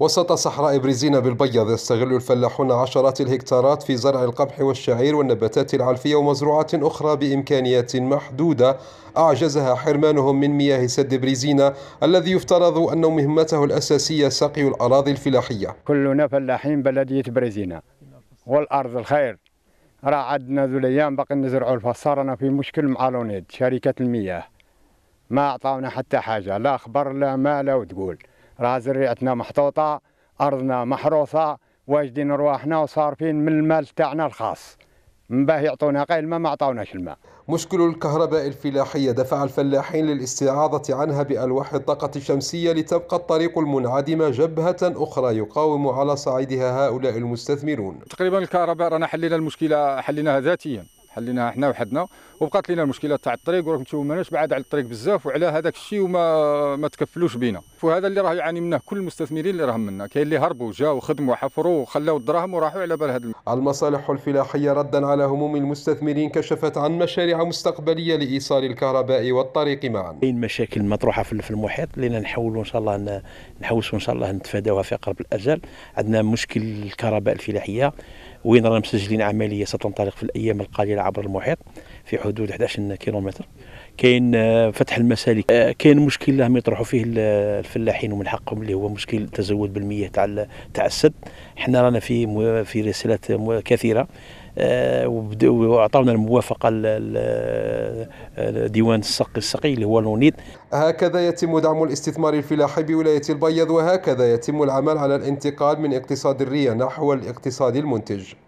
وسط صحراء بريزينا بالبيض يستغل الفلاحون عشرات الهكتارات في زرع القمح والشعير والنباتات العلفية ومزروعات أخرى بإمكانيات محدودة أعجزها حرمانهم من مياه سد بريزينا الذي يفترض أن مهمته الأساسية سقي الأراضي الفلاحية كلنا فلاحين بلدية بريزينا والأرض الخير راه عندنا ذو الأيام باقي نزرعوا الفصار أنا في مشكل مع لونيد شركة المياه ما أعطاونا حتى حاجة لا خبر لا ما لا وتقول راه زريعتنا محطوطه ارضنا محروسة واجدين رواحنا وصارفين من المال تاعنا الخاص من باه يعطونا غير الماء ما عطاوناش الماء مشكل الكهرباء الفلاحية دفع الفلاحين للاستعاضة عنها بألواح الطاقة الشمسية لتبقى الطريق المنعدمة جبهة أخرى يقاوم على صعيدها هؤلاء المستثمرون تقريبا الكهرباء رانا حلينا المشكلة حليناها ذاتيا حليناها حنا وحدنا وبقات لنا المشكله تاع الطريق وراكم تشوفوا ماناش بعاد على الطريق بزاف وعلى هذاك الشيء وما ما تكفلوش بينا وهذا اللي راه يعاني منه كل المستثمرين اللي راهم منا كاين اللي هربوا جاوا وخدموا وحفروا وخلاو الدراهم وراحوا على بال هذا المصالح الفلاحيه ردا على هموم المستثمرين كشفت عن مشاريع مستقبليه لايصال الكهرباء والطريق معا كاين مشاكل مطروحه في المحيط لنا نحاولوا ان شاء الله نحوسوا ان شاء الله نتفاداوها في اقرب الاجل عندنا مشكل الكهرباء الفلاحيه وين رانا مسجلين عمليه ستنطلق في الايام القليله عبر المحيط في حدود 11 كيلومتر كاين آه، فتح المسالك آه، كاين مشكل لهم يطرحوا فيه الفلاحين ومن حقهم اللي هو مشكل التزود بالمياه تاع تاع السد حنا رانا في في رسالات كثيره آه، وعطونا الموافقه لديوان السقي السقي اللي هو لونيد هكذا يتم دعم الاستثمار الفلاحي بولايه البيض وهكذا يتم العمل على الانتقال من اقتصاد الريه نحو الاقتصاد المنتج